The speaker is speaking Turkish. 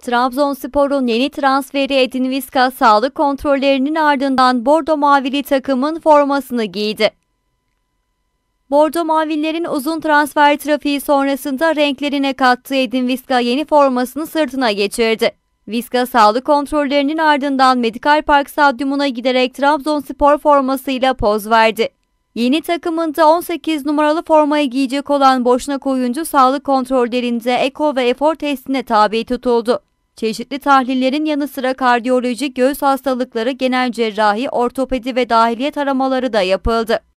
Trabzonspor'un yeni transferi Edin Viska sağlık kontrollerinin ardından Bordo Mavili takımın formasını giydi. Bordo Mavillerin uzun transfer trafiği sonrasında renklerine kattığı Edin Viska yeni formasını sırtına geçirdi. Viska sağlık kontrollerinin ardından Medikal Park Stadyumuna giderek Trabzonspor formasıyla poz verdi. Yeni takımında 18 numaralı formayı giyecek olan Boşnak oyuncu sağlık kontrollerinde eko ve efor testine tabi tutuldu. Çeşitli tahlillerin yanı sıra kardiyolojik, göğüs hastalıkları, genel cerrahi, ortopedi ve dahiliye taramaları da yapıldı.